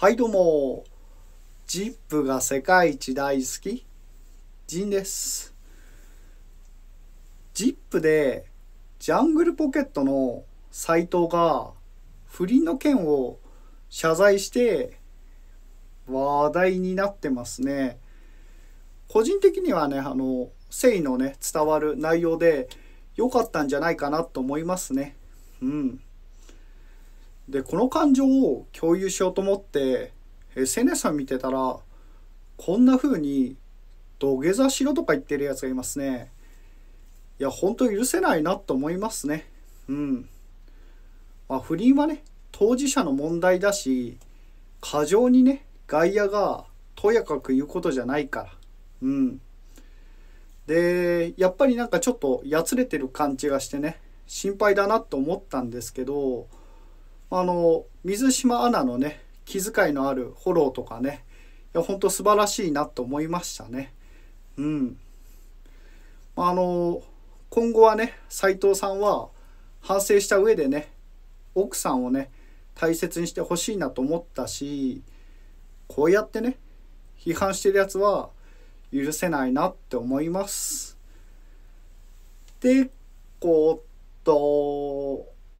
はいどうもジップが世界一大好きジンですジップでジャングルポケットの斎藤が不倫の件を謝罪して話題になってますね個人的にはねあの誠意のね伝わる内容で良かったんじゃないかなと思いますねうんでこの感情を共有しようと思って SNS ん見てたらこんな風に土下座しろとか言ってるやつがいますねいや本当許せないなと思いますねうんまあ不倫はね当事者の問題だし過剰にね外野がとやかく言うことじゃないからうんでやっぱりなんかちょっとやつれてる感じがしてね心配だなと思ったんですけどあの水島アナのね気遣いのあるフォローとかねいや本当素晴らしいなと思いましたね。うん。あの今後はね斎藤さんは反省した上でね奥さんをね大切にしてほしいなと思ったしこうやってね批判してるやつは許せないなって思います。でこっと